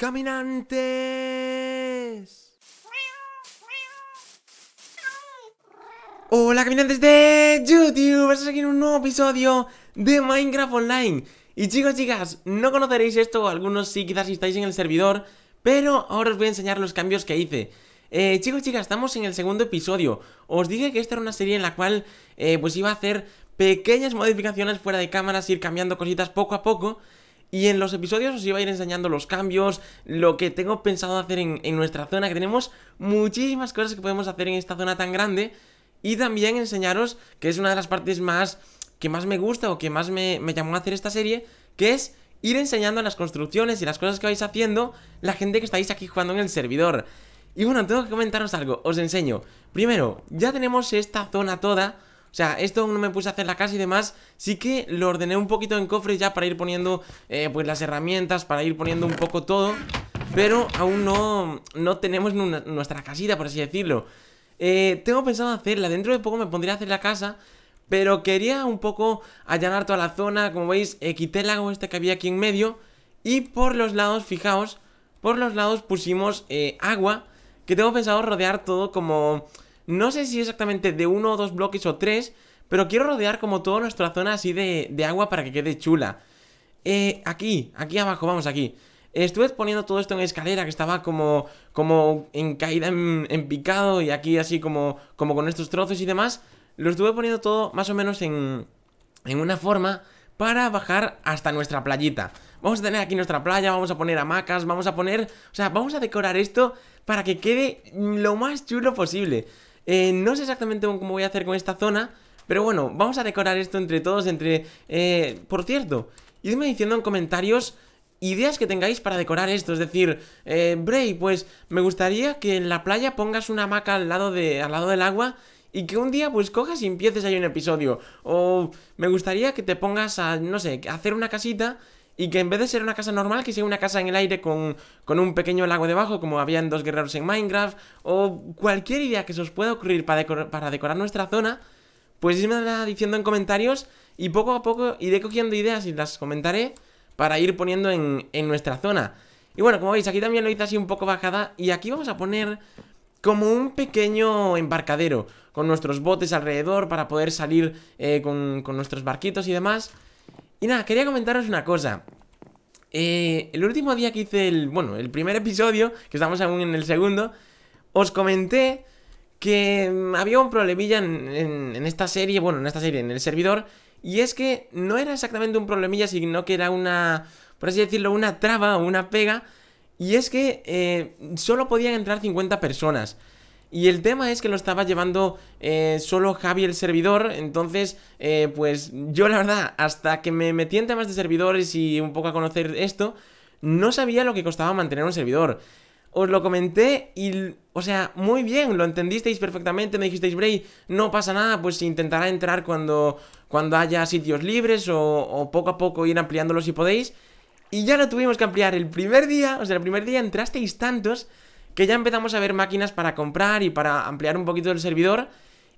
caminantes. Hola caminantes de YouTube, estamos a en un nuevo episodio de Minecraft Online. Y chicos, chicas, no conoceréis esto, algunos sí, quizás si estáis en el servidor, pero ahora os voy a enseñar los cambios que hice. Eh, chicos, chicas, estamos en el segundo episodio. Os dije que esta era una serie en la cual eh, pues iba a hacer pequeñas modificaciones fuera de cámaras, ir cambiando cositas poco a poco. Y en los episodios os iba a ir enseñando los cambios, lo que tengo pensado hacer en, nuestra zona, que tenemos muchísimas cosas que podemos hacer en esta zona tan grande. Y también enseñaros, que es una de las partes más que más me gusta o que más me, me llamó a hacer esta serie, que es ir enseñando las construcciones y las cosas que vais haciendo la gente que estáis aquí jugando en el servidor. Y bueno, tengo que comentaros algo, os enseño. Primero, ya tenemos esta zona toda o sea, esto no me puse a hacer la casa y demás. Sí que lo ordené un poquito en cofres ya para ir poniendo eh, pues las herramientas, para ir poniendo un poco todo. Pero aún no, no tenemos nuestra casita, por así decirlo. Eh, tengo pensado hacerla. Dentro de poco me pondré a hacer la casa. Pero quería un poco allanar toda la zona. Como veis, eh, quité el lago este que había aquí en medio. Y por los lados, fijaos, por los lados pusimos agua. Que tengo pensado rodear todo como no sé si exactamente de uno o dos bloques o tres, pero quiero rodear como toda nuestra zona así de, agua para que quede chula. Eh, aquí, aquí abajo, vamos aquí. Estuve poniendo todo esto en escalera que estaba como, como en caída en, picado y aquí así como, como con estos trozos y demás. Lo estuve poniendo todo más o menos en, en una forma para bajar hasta nuestra playita. Vamos a tener aquí nuestra playa, vamos a poner hamacas, vamos a poner... O sea, vamos a decorar esto para que quede lo más chulo posible. Eh, no sé exactamente cómo voy a hacer con esta zona, pero bueno, vamos a decorar esto entre todos, entre... Eh, por cierto, idme diciendo en comentarios ideas que tengáis para decorar esto, es decir, eh, Bray, pues me gustaría que en la playa pongas una hamaca al lado, al lado del agua y que un día pues cojas y empieces ahí un episodio. O me gustaría que te pongas a, no sé, a hacer una casita y que en vez de ser una casa normal, que sea una casa en el aire con, con un pequeño lago debajo, como habían dos guerreros en Minecraft, o cualquier idea que se os pueda ocurrir para, decorar nuestra zona, pues la diciendo en comentarios y poco a poco iré cogiendo ideas y las comentaré para ir poniendo en, nuestra zona. Y bueno, como veis, aquí también lo hice así un poco bajada y aquí vamos a poner como un pequeño embarcadero con nuestros botes alrededor para poder salir eh, con, con nuestros barquitos y demás. Y nada, quería comentaros una cosa. Eh, el último día que hice el. Bueno, el primer episodio, que estamos aún en el segundo, os comenté que mm, había un problemilla en, en, esta serie, bueno, en esta serie, en el servidor, y es que no era exactamente un problemilla, sino que era una, por así decirlo, una traba o una pega, y es que eh, solo podían entrar 50 personas. Y el tema es que lo estaba llevando eh, solo Javi el servidor, entonces eh, pues yo la verdad, hasta que me metí en temas de servidores y un poco a conocer esto, no sabía lo que costaba mantener un servidor. Os lo comenté y, o sea, muy bien, lo entendisteis perfectamente, me dijisteis, Bray, no pasa nada, pues intentará entrar cuando, cuando haya sitios libres o, o poco a poco ir ampliándolo si podéis. Y ya lo tuvimos que ampliar el primer día, o sea, el primer día entrasteis tantos que ya empezamos a ver máquinas para comprar y para ampliar un poquito el servidor.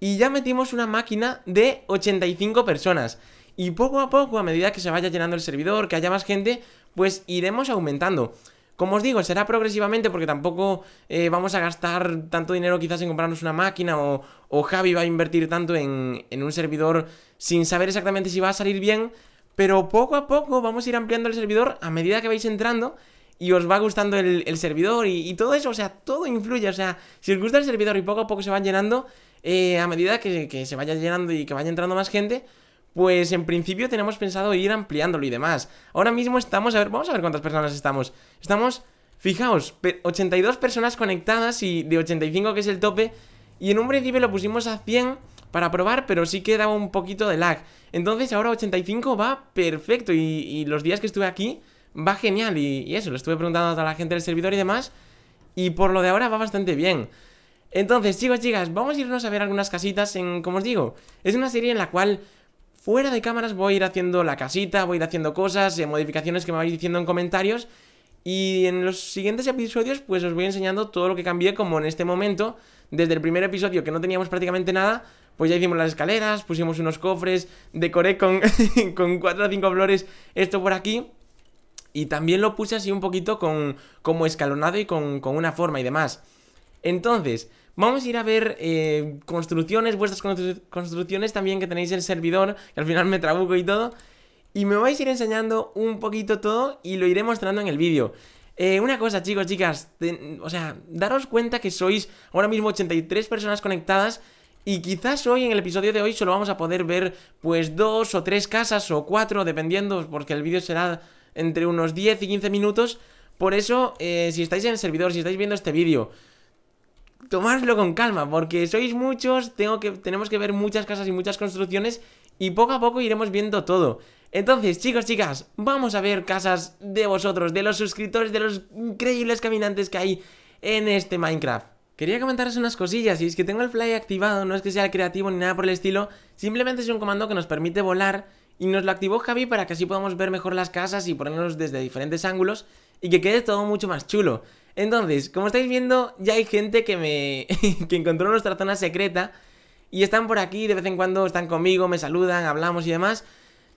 Y ya metimos una máquina de 85 personas. Y poco a poco, a medida que se vaya llenando el servidor, que haya más gente, pues iremos aumentando. Como os digo, será progresivamente porque tampoco eh, vamos a gastar tanto dinero quizás en comprarnos una máquina o, o Javi va a invertir tanto en, en un servidor sin saber exactamente si va a salir bien. Pero poco a poco vamos a ir ampliando el servidor a medida que vais entrando y os va gustando el, servidor y, todo eso, o sea, todo influye, o sea, si os gusta el servidor y poco a poco se van llenando, eh, a medida que, se vaya llenando y que vaya entrando más gente, pues en principio tenemos pensado ir ampliándolo y demás. Ahora mismo estamos, a ver, vamos a ver cuántas personas estamos. Estamos, fijaos, 82 personas conectadas y de 85 que es el tope, y en un principio lo pusimos a 100 para probar, pero sí que daba un poquito de lag. Entonces ahora 85 va perfecto y los días que estuve aquí va genial y, eso, lo estuve preguntando a toda la gente del servidor y demás y por lo de ahora va bastante bien. Entonces, chicos, chicas, vamos a irnos a ver algunas casitas en, como os digo, es una serie en la cual fuera de cámaras voy a ir haciendo la casita, voy a ir haciendo cosas, eh, modificaciones que me vais diciendo en comentarios y en los siguientes episodios pues os voy enseñando todo lo que cambié como en este momento, desde el primer episodio que no teníamos prácticamente nada, pues ya hicimos las escaleras, pusimos unos cofres, decoré con, con cuatro o cinco flores esto por aquí y también lo puse así un poquito con, como escalonado y con, una forma y demás. Entonces, vamos a ir a ver eh, construcciones, vuestras construcciones también que tenéis el servidor, que al final me trabuco y todo. Y me vais a ir enseñando un poquito todo y lo iré mostrando en el vídeo. Eh, una cosa, chicos, chicas, o sea, daros cuenta que sois ahora mismo 83 personas conectadas y quizás hoy en el episodio de hoy solo vamos a poder ver pues dos o tres casas o cuatro, dependiendo, porque el vídeo será entre unos 10 y 15 minutos. Por eso, eh, si estáis en el servidor, si estáis viendo este vídeo, Tomadlo con calma, porque sois muchos, tengo que, tenemos que ver muchas casas y muchas construcciones y poco a poco iremos viendo todo. Entonces, chicos, chicas, vamos a ver casas de vosotros, de los suscriptores, de los increíbles caminantes que hay en este Minecraft. Quería comentaros unas cosillas, y es que tengo el fly activado, no es que sea el creativo ni nada por el estilo, simplemente es un comando que nos permite volar y nos lo activó Javi para que así podamos ver mejor las casas y ponernos desde diferentes ángulos y que quede todo mucho más chulo. Entonces, como estáis viendo, ya hay gente que me... que encontró nuestra zona secreta y están por aquí, de vez en cuando están conmigo, me saludan, hablamos y demás.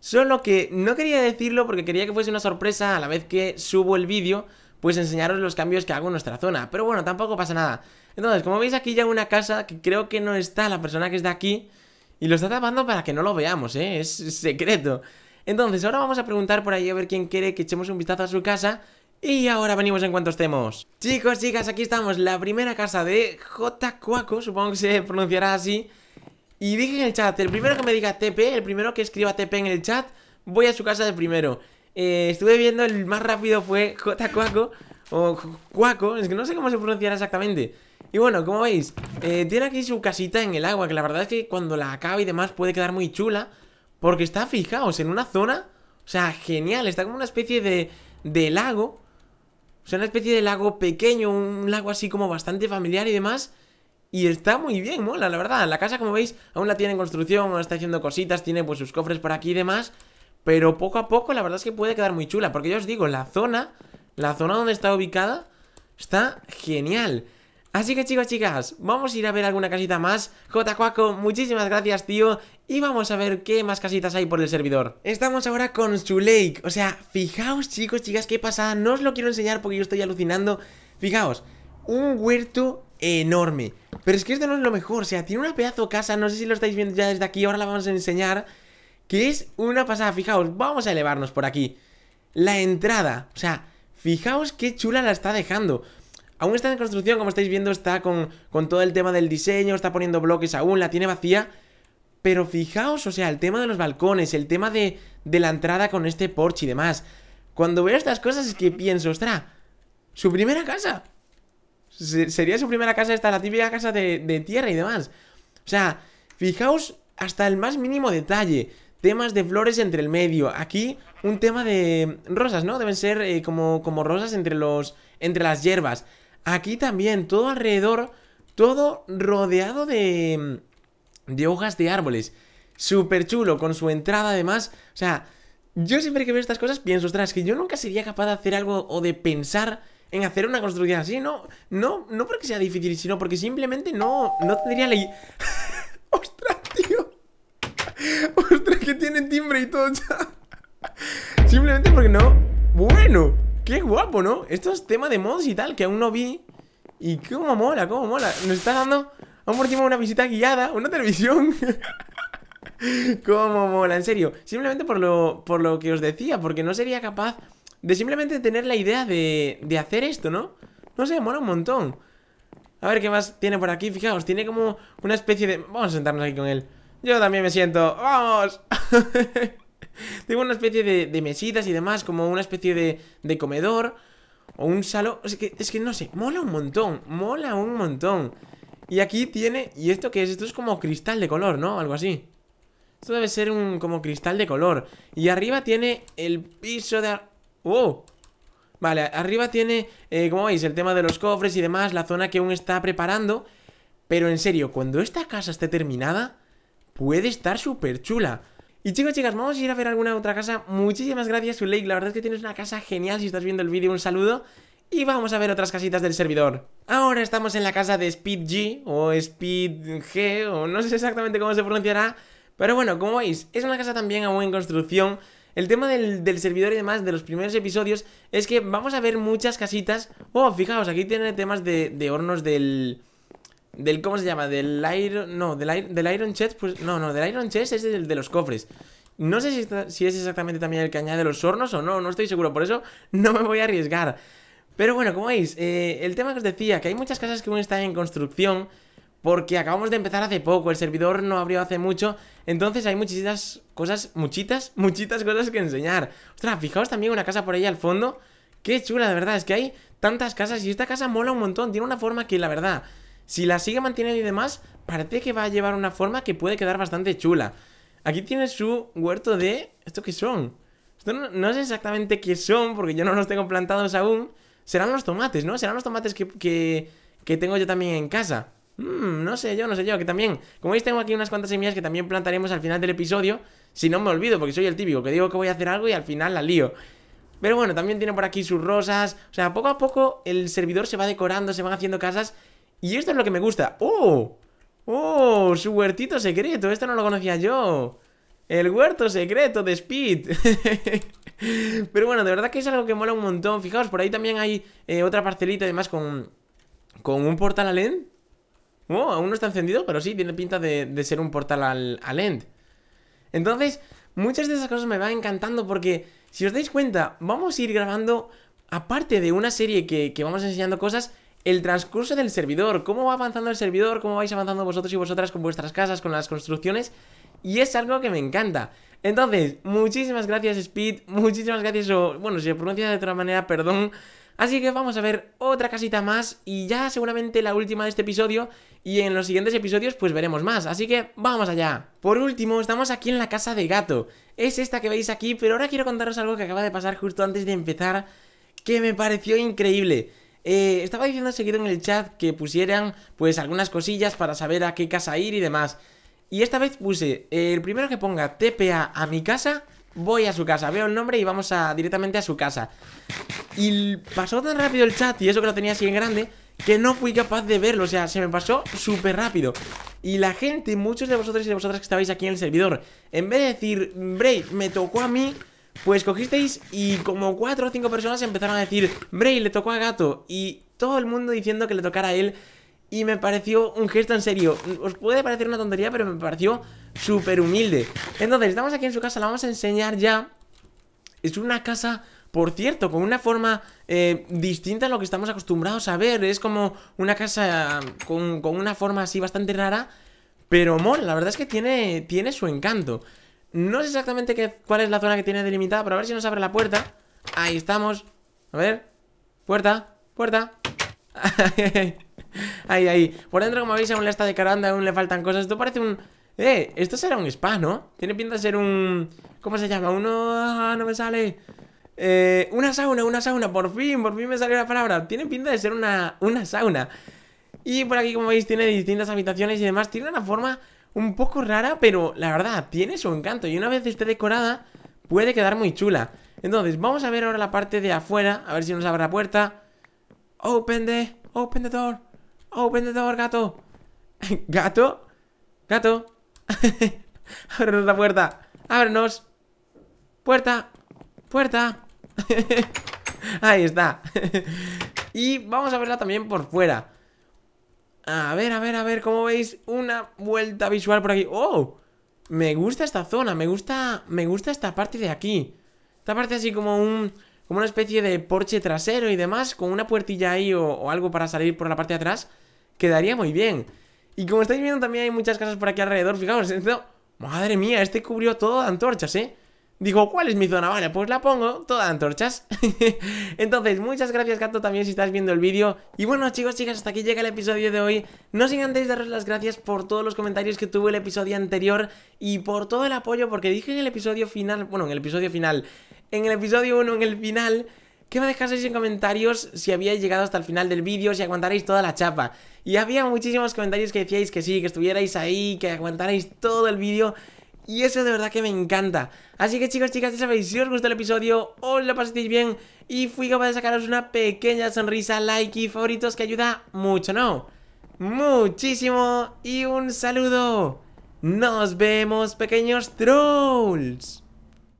Solo que no quería decirlo porque quería que fuese una sorpresa a la vez que subo el vídeo, pues enseñaros los cambios que hago en nuestra zona. Pero bueno, tampoco pasa nada. Entonces, como veis aquí ya una casa que creo que no está la persona que está aquí... Y lo está tapando para que no lo veamos, ¿eh? Es secreto. Entonces, ahora vamos a preguntar por ahí a ver quién quiere que echemos un vistazo a su casa. Y ahora venimos en cuanto estemos. Chicos, chicas, aquí estamos. La primera casa de J. Cuaco, supongo que se pronunciará así. Y dije en el chat, el primero que me diga TP, el primero que escriba TP en el chat, voy a su casa de primero. Eh, estuve viendo, el más rápido fue J. Cuaco, o Cuaco, es que no sé cómo se pronunciará exactamente. Y bueno, como veis, eh, tiene aquí su casita en el agua Que la verdad es que cuando la acaba y demás puede quedar muy chula Porque está, fijaos, en una zona O sea, genial, está como una especie de, de lago O sea, una especie de lago pequeño Un lago así como bastante familiar y demás y está muy bien, mola, la verdad La casa, como veis, aún la tiene en construcción está haciendo cositas, tiene pues sus cofres por aquí y demás Pero poco a poco la verdad es que puede quedar muy chula Porque yo os digo, la zona La zona donde está ubicada Está genial Así que chicos, chicas, vamos a ir a ver alguna casita más. Cuaco, muchísimas gracias, tío. Y vamos a ver qué más casitas hay por el servidor. Estamos ahora con su O sea, fijaos, chicos, chicas, qué pasada. No os lo quiero enseñar porque yo estoy alucinando. Fijaos, un huerto enorme. Pero es que esto no es lo mejor. O sea, tiene una pedazo de casa. No sé si lo estáis viendo ya desde aquí. Ahora la vamos a enseñar. Que es una pasada. Fijaos, vamos a elevarnos por aquí. La entrada. O sea, fijaos qué chula la está dejando. Aún está en construcción, como estáis viendo, está con, con todo el tema del diseño, está poniendo bloques aún, la tiene vacía. Pero fijaos, o sea, el tema de los balcones, el tema de, la entrada con este porche y demás. Cuando veo estas cosas es que pienso, ostras, su primera casa. sería su primera casa esta, la típica casa de, tierra y demás. O sea, fijaos hasta el más mínimo detalle temas de flores entre el medio. Aquí un tema de rosas, ¿no? Deben ser eh, como, como rosas entre los entre las hierbas. Aquí también, todo alrededor, todo rodeado de, de hojas de árboles. Súper chulo, con su entrada además. O sea, yo siempre que veo estas cosas pienso, ostras, que yo nunca sería capaz de hacer algo o de pensar en hacer una construcción así, no, no, no porque sea difícil, sino porque simplemente no, no tendría ley. ¡Ostras, tío! ¡Ostras, que tiene timbre y todo! Ya! simplemente porque no. Bueno. Qué guapo, ¿no? Esto es tema de mods y tal, que aún no vi. Y cómo mola, cómo mola. Nos está dando, aún por encima, una visita guiada, una televisión. cómo mola, en serio. Simplemente por lo, por lo que os decía, porque no sería capaz de simplemente tener la idea de, de hacer esto, ¿no? No sé, mola un montón. A ver qué más tiene por aquí, fijaos, tiene como una especie de... Vamos a sentarnos aquí con él. Yo también me siento. ¡Vamos! Tengo una especie de, mesitas y demás, como una especie de, comedor o un salón. Es que, es que no sé, mola un montón, mola un montón. Y aquí tiene, ¿y esto qué es? Esto es como cristal de color, ¿no? Algo así. Esto debe ser un como cristal de color. Y arriba tiene el piso de... ¡Oh! Vale, arriba tiene, eh, como veis, el tema de los cofres y demás, la zona que aún está preparando. Pero en serio, cuando esta casa esté terminada, puede estar súper chula. Y chicos, chicas, vamos a ir a ver alguna otra casa. Muchísimas gracias, Ulake. La verdad es que tienes una casa genial. Si estás viendo el vídeo, un saludo. Y vamos a ver otras casitas del servidor. Ahora estamos en la casa de Speed G o Speed G o no sé exactamente cómo se pronunciará. Pero bueno, como veis, es una casa también aún en construcción. El tema del, servidor y demás de los primeros episodios es que vamos a ver muchas casitas. Oh, fijaos, aquí tiene temas de hornos del del, ¿Cómo se llama? Del Iron. No, del, del Iron Chest. Pues, no, no, del Iron Chest es el de los cofres. No sé si, si, es exactamente también el que añade los hornos o no, no estoy seguro, por eso no me voy a arriesgar. Pero bueno, como veis, eh, el tema que os decía, que hay muchas casas que aún están en construcción, porque acabamos de empezar hace poco, el servidor no abrió hace mucho, entonces hay muchísimas cosas, muchitas, muchitas cosas que enseñar. Ostras, fijaos también una casa por ahí al fondo, qué chula, de verdad, es que hay tantas casas y esta casa mola un montón, tiene una forma que la verdad... Si la sigue manteniendo y demás, parece que va a llevar una forma que puede quedar bastante chula. Aquí tiene su huerto de... ¿Esto qué son? Esto no, sé exactamente qué son, porque yo no los tengo plantados aún. Serán los tomates, ¿no? Serán los tomates que, que, tengo yo también en casa. Hmm, no sé yo, no sé yo, que también... Como veis tengo aquí unas cuantas semillas que también plantaremos al final del episodio. Si no me olvido, porque soy el típico que digo que voy a hacer algo y al final la lío. Pero bueno, también tiene por aquí sus rosas. O sea, poco a poco el servidor se va decorando, se van haciendo casas y esto es lo que me gusta. ¡Oh! ¡Oh! Su huertito secreto. Esto no lo conocía yo. El huerto secreto de Speed. Pero bueno, de verdad que es algo que mola un montón. Fijaos, por ahí también hay eh, otra parcelita además con, con un portal al end. Oh, aún no está encendido, pero sí, tiene pinta de, ser un portal al, al end. Entonces, muchas de esas cosas me van encantando porque, si os dais cuenta, vamos a ir grabando, aparte de una serie que, que vamos enseñando cosas, el transcurso del servidor, cómo va avanzando el servidor, cómo vais avanzando vosotros y vosotras con vuestras casas, con las construcciones, y es algo que me encanta. Entonces, muchísimas gracias Speed, muchísimas gracias, o, bueno, si se pronuncia de otra manera, perdón. Así que vamos a ver otra casita más y ya seguramente la última de este episodio y en los siguientes episodios pues veremos más, así que vamos allá. Por último, estamos aquí en la casa de gato, es esta que veis aquí, pero ahora quiero contaros algo que acaba de pasar justo antes de empezar que me pareció increíble. Eh, estaba diciendo seguido en el chat que pusieran pues algunas cosillas para saber a qué casa ir y demás. Y esta vez puse, eh, el primero que ponga TPA a mi casa, voy a su casa. Veo el nombre y vamos directamente a su casa. Y pasó tan rápido el chat, y eso que lo tenía así en grande, que no fui capaz de verlo. O sea, se me pasó súper rápido. Y la gente, muchos de vosotros y de vosotras que estabais aquí en el servidor, en vez de decir, Bray, me tocó a mí, pues cogisteis y como cuatro o cinco personas empezaron a decir, Bray, le tocó a Gato. Y todo el mundo diciendo que le tocara a él. Y me pareció un gesto en serio. Os puede parecer una tontería, pero me pareció súper humilde. Entonces, estamos aquí en su casa, la vamos a enseñar ya. Es una casa por cierto, con una forma eh, distinta a lo que estamos acostumbrados a ver. Es como una casa con, una forma así bastante rara, pero mol. La verdad es que tiene, tiene su encanto. No sé exactamente qué, cuál es la zona que tiene delimitada, pero a ver si nos abre la puerta. Ahí estamos. A ver. Puerta, puerta. ahí, ahí. Por dentro, como veis, aún le está decorando, aún le faltan cosas. Esto parece un... Eh, esto será un spa, ¿no? Tiene pinta de ser un... ¿Cómo se llama? Uno... Ah, no me sale. Eh, una sauna, una sauna. Por fin, por fin me salió la palabra. Tiene pinta de ser una, una sauna. Y por aquí, como veis, tiene distintas habitaciones y demás. Tiene una forma un poco rara, pero la verdad, tiene su encanto. Y una vez esté decorada, puede quedar muy chula. Entonces, vamos a ver ahora la parte de afuera, a ver si nos abre la puerta. Open the, open the door, open the door, gato. ¿Gato? ¿Gato? Ábrenos la puerta, ábrenos. Puerta, puerta. Ahí está. y vamos a verla también por fuera. A ver, a ver, a ver, como veis, una vuelta visual por aquí ¡Oh! Me gusta esta zona, me gusta, me gusta esta parte de aquí Esta parte así como un... Como una especie de porche trasero y demás Con una puertilla ahí o, algo para salir por la parte de atrás Quedaría muy bien Y como estáis viendo también hay muchas casas por aquí alrededor Fijaos, Madre mía, este cubrió todo de antorchas, ¿eh? Digo, ¿cuál es mi zona? Vale, pues la pongo toda antorchas Entonces, muchas gracias Gato también si estás viendo el vídeo Y bueno chicos, chicas, hasta aquí llega el episodio de hoy No sin de daros las gracias por todos los comentarios que tuvo el episodio anterior Y por todo el apoyo, porque dije en el episodio final Bueno, en el episodio final En el episodio 1, en el final que me dejaseis en comentarios si habíais llegado hasta el final del vídeo, si aguantaréis toda la chapa. Y había muchísimos comentarios que decíais que sí, que estuvierais ahí, que aguantarais todo el vídeo. Y eso de verdad que me encanta. Así que chicos, chicas, ya sabéis, si os gustó el episodio, os lo paséis bien y fui capaz de sacaros una pequeña sonrisa, like y favoritos que ayuda mucho, ¿no? Muchísimo y un saludo. Nos vemos, pequeños trolls.